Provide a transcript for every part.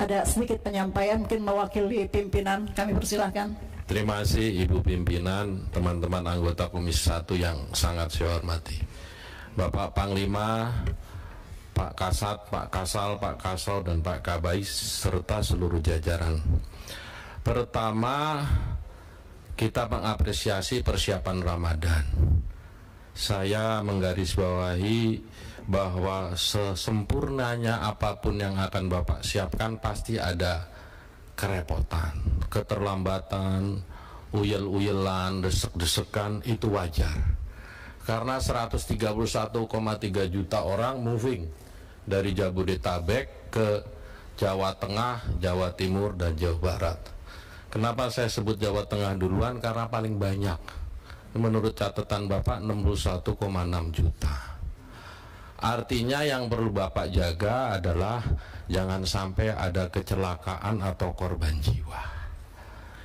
ada sedikit penyampaian mungkin mewakili pimpinan kami persilahkan terima kasih Ibu pimpinan teman-teman anggota komisi 1 yang sangat saya hormati Bapak Panglima Pak Kasat, Pak Kasal, Pak Kasal dan Pak Kabais serta seluruh jajaran pertama kita mengapresiasi persiapan Ramadan saya menggarisbawahi bahwa sesempurnanya apapun yang akan Bapak siapkan pasti ada kerepotan, keterlambatan, uyel-uyelan, desek-desekan itu wajar. Karena 131,3 juta orang moving dari Jabodetabek ke Jawa Tengah, Jawa Timur dan Jawa Barat. Kenapa saya sebut Jawa Tengah duluan? Karena paling banyak. Menurut catatan Bapak 61,6 juta Artinya yang perlu Bapak jaga adalah jangan sampai ada kecelakaan atau korban jiwa.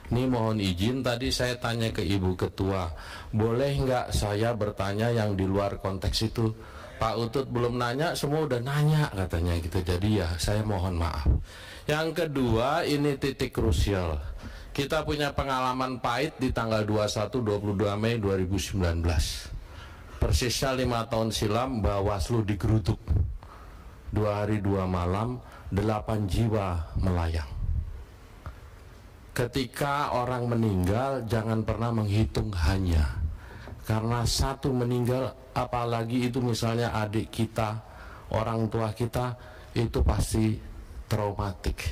Ini mohon izin tadi saya tanya ke Ibu Ketua, boleh nggak saya bertanya yang di luar konteks itu? Pak Utut belum nanya, semua udah nanya katanya gitu. Jadi ya saya mohon maaf. Yang kedua ini titik krusial. Kita punya pengalaman pahit di tanggal 21 22 Mei 2019 persisnya lima tahun silam Bawaslu digerutuk dua hari dua malam delapan jiwa melayang ketika orang meninggal jangan pernah menghitung hanya karena satu meninggal apalagi itu misalnya adik kita orang tua kita itu pasti traumatik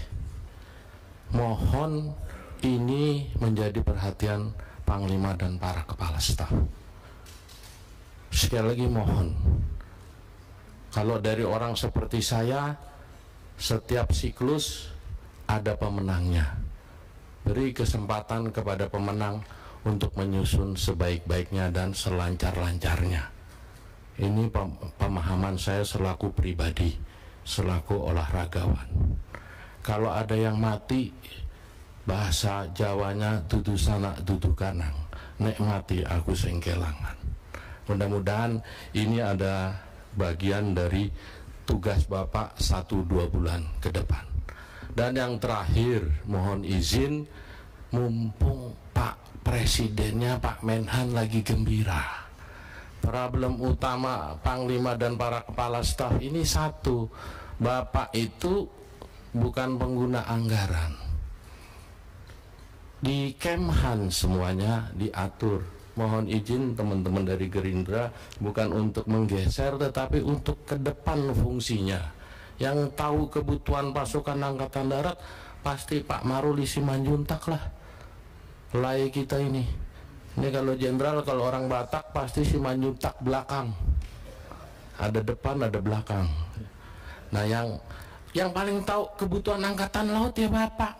mohon ini menjadi perhatian Panglima dan para Kepala Staf sekali lagi mohon kalau dari orang seperti saya setiap siklus ada pemenangnya beri kesempatan kepada pemenang untuk menyusun sebaik-baiknya dan selancar-lancarnya ini pemahaman saya selaku pribadi selaku olahragawan kalau ada yang mati bahasa Jawanya dudu sana dudu kanang nek mati aku sengkelangan Mudah-mudahan ini ada bagian dari tugas Bapak satu dua bulan ke depan. Dan yang terakhir, mohon izin, mumpung Pak Presidennya, Pak Menhan lagi gembira. Problem utama Panglima dan para kepala staf ini satu, Bapak itu bukan pengguna anggaran. Di Kemhan semuanya diatur mohon izin teman-teman dari Gerindra bukan untuk menggeser tetapi untuk ke depan fungsinya yang tahu kebutuhan pasukan angkatan darat pasti Pak Maruli Simanjuntak lah lay kita ini ini kalau jenderal kalau orang Batak pasti Simanjuntak belakang ada depan ada belakang nah yang yang paling tahu kebutuhan angkatan laut ya Bapak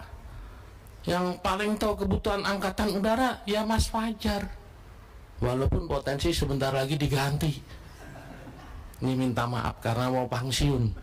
yang paling tahu kebutuhan angkatan udara ya Mas Fajar walaupun potensi sebentar lagi diganti ini minta maaf karena mau pensiun